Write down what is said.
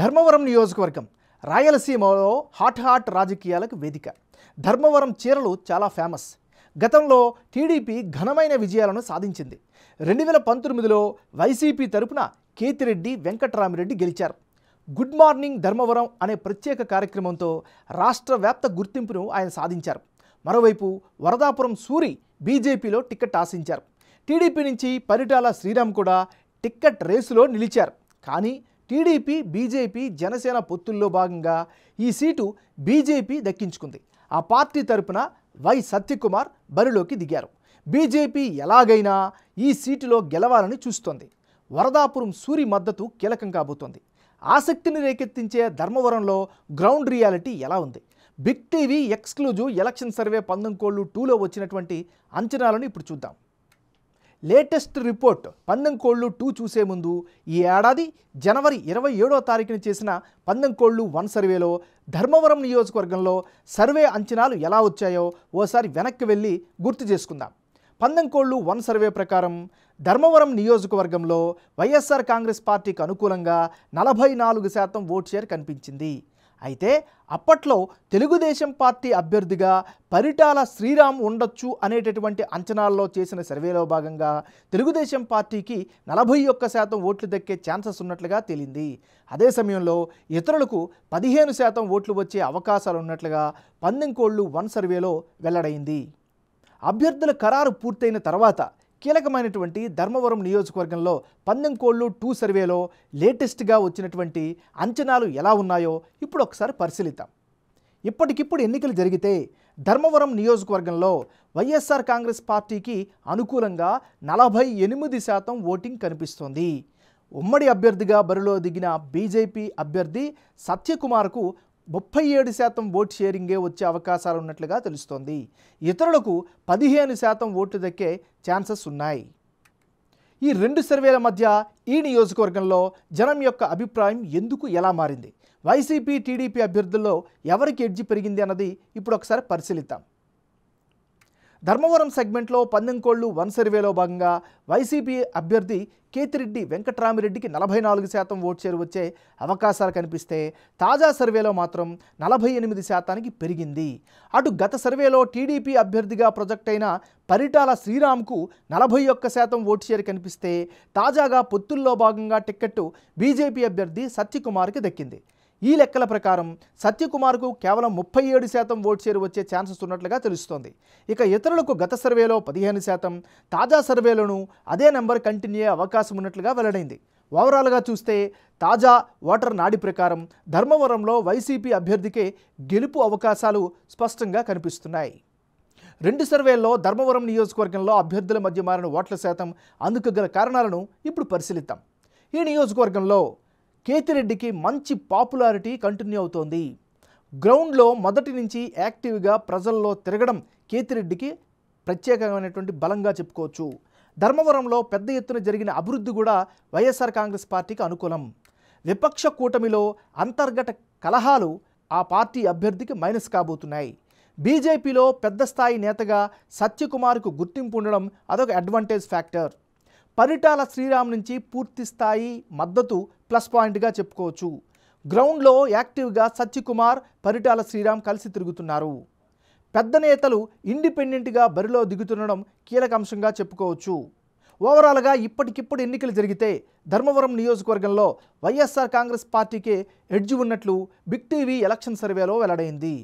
ధర్మవరం నియోజకవర్గం రాయలసీమలో hot hot రాజకీయాలకు వేదిక ధర్మవరం చీరలు చాలా ఫేమస్ గతంలో టీడీపీ ఘనమైన విజయాలను సాధించింది రెండు వేల పంతొమ్మిదిలో వైసీపీ తరపున కేతిరెడ్డి వెంకట్రామిరెడ్డి గెలిచారు గుడ్ మార్నింగ్ ధర్మవరం అనే ప్రత్యేక కార్యక్రమంతో రాష్ట్ర వ్యాప్త గుర్తింపును ఆయన సాధించారు మరోవైపు వరదాపురం సూరి బీజేపీలో టికెట్ ఆశించారు టీడీపీ నుంచి పరిటాల శ్రీరామ్ కూడా టిక్కెట్ రేసులో నిలిచారు కానీ టీడీపీ బీజేపీ జనసేన పొత్తుల్లో భాగంగా ఈ సీటు బీజేపీ దక్కించుకుంది ఆ పార్టీ తరపున వై సత్యకుమార్ బరిలోకి దిగారు బీజేపీ ఎలాగైనా ఈ సీటులో గెలవాలని చూస్తోంది వరదాపురం సూరి మద్దతు కీలకం కాబోతోంది ఆసక్తిని రేకెత్తించే ధర్మవరంలో గ్రౌండ్ రియాలిటీ ఎలా ఉంది big TV exclusive election survey పందెం టూలో వచ్చినటువంటి అంచనాలను ఇప్పుడు చూద్దాం లేటెస్ట్ రిపోర్ట్ పందెంకోళ్ళు టూ చూసే ముందు ఈ ఏడాది జనవరి ఇరవై ఏడో తారీఖున చేసిన పందెంకోళ్ళు వన్ సర్వేలో ధర్మవరం నియోజకవర్గంలో సర్వే అంచనాలు ఎలా వచ్చాయో ఓసారి వెనక్కి వెళ్ళి గుర్తు చేసుకుందాం పందెంకోళ్ళు వన్ సర్వే ప్రకారం ధర్మవరం నియోజకవర్గంలో వైఎస్ఆర్ కాంగ్రెస్ పార్టీకి అనుకూలంగా నలభై నాలుగు శాతం ఓటు షేర్ కనిపించింది అయితే అప్పట్లో తెలుగుదేశం పార్టీ అభ్యర్థిగా పరిటాల శ్రీరామ్ ఉండొచ్చు అనేటటువంటి అంచనాల్లో చేసిన సర్వేలో భాగంగా తెలుగుదేశం పార్టీకి నలభై ఒక్క శాతం ఓట్లు దక్కే ఛాన్సెస్ ఉన్నట్లుగా తేలింది అదే సమయంలో ఇతరులకు పదిహేను శాతం ఓట్లు వచ్చే అవకాశాలు ఉన్నట్లుగా పందెంకోళ్ళు వన్ సర్వేలో వెల్లడైంది అభ్యర్థుల ఖరారు పూర్తయిన తర్వాత కీలకమైనటువంటి ధర్మవరం నియోజకవర్గంలో పందెంకోళ్ళు టూ సర్వేలో లేటెస్ట్గా వచ్చినటువంటి అంచనాలు ఎలా ఉన్నాయో ఇప్పుడు ఒకసారి పరిశీలిద్దాం ఇప్పటికిప్పుడు ఎన్నికలు జరిగితే ధర్మవరం నియోజకవర్గంలో వైఎస్ఆర్ కాంగ్రెస్ పార్టీకి అనుకూలంగా నలభై ఎనిమిది శాతం ఓటింగ్ కనిపిస్తోంది ఉమ్మడి అభ్యర్థిగా బరిలో దిగిన బీజేపీ అభ్యర్థి సత్యకుమార్కు ముప్పై ఏడు శాతం ఓటు షేరింగే వచ్చే అవకాశాలు ఉన్నట్లుగా తెలుస్తోంది ఇతరులకు పదిహేను శాతం ఓట్లు దక్కే ఛాన్సెస్ ఉన్నాయి ఈ రెండు సర్వేల మధ్య ఈ నియోజకవర్గంలో జనం యొక్క అభిప్రాయం ఎందుకు ఎలా మారింది వైసీపీ టీడీపీ అభ్యర్థుల్లో ఎవరికి ఎడ్జి పెరిగింది అన్నది ఇప్పుడు ఒకసారి పరిశీలిద్దాం ధర్మవరం సెగ్మెంట్లో పందెంకోళ్లు వన్ సర్వేలో భాగంగా వైసీపీ అభ్యర్థి కేతిరెడ్డి వెంకట్రామిరెడ్డికి నలభై నాలుగు శాతం ఓట్ చేరు వచ్చే అవకాశాలు కనిపిస్తే తాజా సర్వేలో మాత్రం నలభై ఎనిమిది శాతానికి పెరిగింది అటు గత సర్వేలో టీడీపీ అభ్యర్థిగా ప్రొజెక్ట్ అయిన పరిటాల శ్రీరామ్కు నలభై ఒక్క శాతం ఓట్ చేరు కనిపిస్తే తాజాగా పొత్తుల్లో భాగంగా టిక్కెట్టు బీజేపీ అభ్యర్థి సత్యకుమార్కి దక్కింది ఈ లెక్కల ప్రకారం సత్యకుమార్కు కేవలం ముప్పై ఏడు శాతం ఓట్ షేర్ వచ్చే ఛాన్సెస్ ఉన్నట్లుగా తెలుస్తోంది ఇక ఇతరులకు గత సర్వేలో పదిహేను శాతం తాజా సర్వేలను అదే నెంబర్ కంటిన్యూ అయ్యే అవకాశం ఉన్నట్లుగా వెల్లడైంది ఓవరాల్గా చూస్తే తాజా ఓటర్ నాడి ప్రకారం ధర్మవరంలో వైసీపీ అభ్యర్థికే గెలుపు అవకాశాలు స్పష్టంగా కనిపిస్తున్నాయి రెండు సర్వేల్లో ధర్మవరం నియోజకవర్గంలో అభ్యర్థుల మధ్య మారిన ఓట్ల శాతం అందుకు గల కారణాలను ఇప్పుడు పరిశీలిద్దాం ఈ నియోజకవర్గంలో కేతిరెడ్డికి మంచి పాపులారిటీ కంటిన్యూ అవుతోంది గ్రౌండ్లో మొదటి నుంచి యాక్టివ్గా ప్రజల్లో తిరగడం కేతిరెడ్డికి ప్రత్యేకమైనటువంటి బలంగా చెప్పుకోవచ్చు ధర్మవరంలో పెద్ద ఎత్తున జరిగిన అభివృద్ధి కూడా వైఎస్ఆర్ కాంగ్రెస్ పార్టీకి అనుకూలం విపక్ష కూటమిలో అంతర్గత కలహాలు ఆ పార్టీ అభ్యర్థికి మైనస్ కాబోతున్నాయి బీజేపీలో పెద్ద స్థాయి నేతగా సత్యకుమార్కు గుర్తింపు ఉండడం అదొక అడ్వాంటేజ్ ఫ్యాక్టర్ పరిటాల శ్రీరామ్ నుంచి పూర్తి స్థాయి మద్దతు ప్లస్ పాయింట్గా చెప్పుకోవచ్చు గ్రౌండ్లో యాక్టివ్గా సత్యకుమార్ పరిటాల శ్రీరామ్ కలిసి తిరుగుతున్నారు పెద్ద నేతలు ఇండిపెండెంట్గా బరిలో దిగుతుండడం కీలక అంశంగా చెప్పుకోవచ్చు ఓవరాల్గా ఇప్పటికిప్పుడు ఎన్నికలు జరిగితే ధర్మవరం నియోజకవర్గంలో వైఎస్ఆర్ కాంగ్రెస్ పార్టీకే ఎడ్జి ఉన్నట్లు బిగ్ టీవీ ఎలక్షన్ సర్వేలో వెల్లడైంది